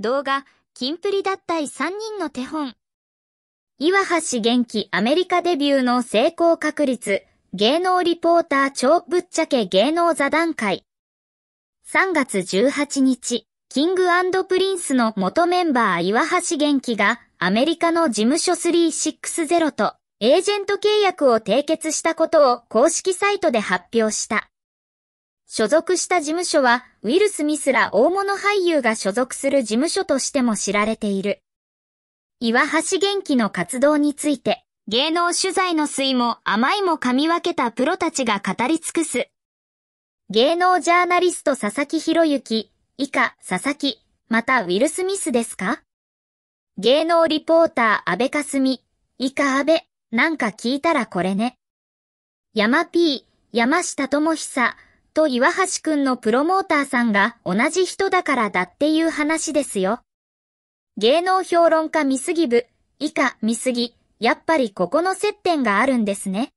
動画、キンプリ脱退3人の手本。岩橋元気アメリカデビューの成功確率、芸能リポーター超ぶっちゃけ芸能座談会。3月18日、キングプリンスの元メンバー岩橋元気がアメリカの事務所360とエージェント契約を締結したことを公式サイトで発表した。所属した事務所は、ウィル・スミスら大物俳優が所属する事務所としても知られている。岩橋元気の活動について、芸能取材の水も甘いも噛み分けたプロたちが語り尽くす。芸能ジャーナリスト佐々木博之、以下佐々木、またウィル・スミスですか芸能リポーター安倍かすみ、以下安倍、なんか聞いたらこれね。山 P、山下智久、と岩橋くんのプロモーターさんが同じ人だからだっていう話ですよ。芸能評論家見すぎ部、以下見すぎ、やっぱりここの接点があるんですね。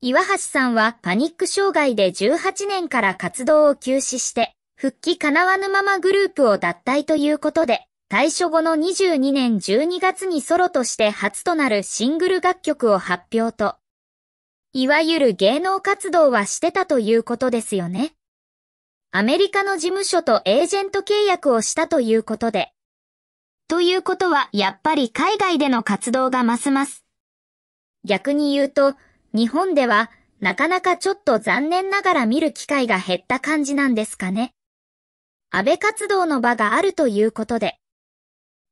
岩橋さんはパニック障害で18年から活動を休止して、復帰叶わぬままグループを脱退ということで、退所後の22年12月にソロとして初となるシングル楽曲を発表と、いわゆる芸能活動はしてたということですよね。アメリカの事務所とエージェント契約をしたということで。ということは、やっぱり海外での活動がますます。逆に言うと、日本では、なかなかちょっと残念ながら見る機会が減った感じなんですかね。安倍活動の場があるということで。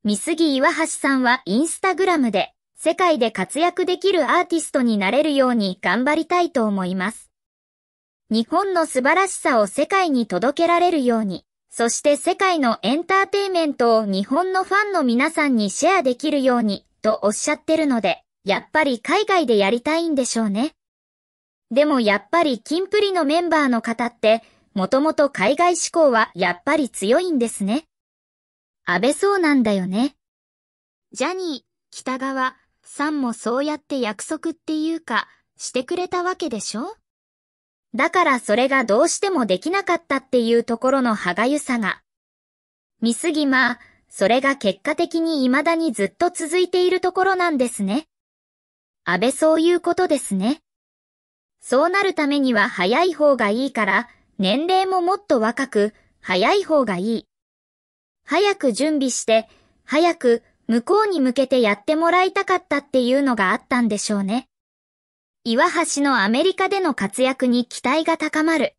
三杉岩橋さんはインスタグラムで、世界で活躍できるアーティストになれるように頑張りたいと思います。日本の素晴らしさを世界に届けられるように、そして世界のエンターテイメントを日本のファンの皆さんにシェアできるように、とおっしゃってるので、やっぱり海外でやりたいんでしょうね。でもやっぱりキンプリのメンバーの方って、もともと海外志向はやっぱり強いんですね。安倍そうなんだよね。ジャニー、北川、さんもそうやって約束っていうか、してくれたわけでしょだからそれがどうしてもできなかったっていうところの歯がゆさが。見すぎまそれが結果的に未だにずっと続いているところなんですね。安倍そういうことですね。そうなるためには早い方がいいから、年齢ももっと若く、早い方がいい。早く準備して、早く向こうに向けてやってもらいたかったっていうのがあったんでしょうね。岩橋のアメリカでの活躍に期待が高まる。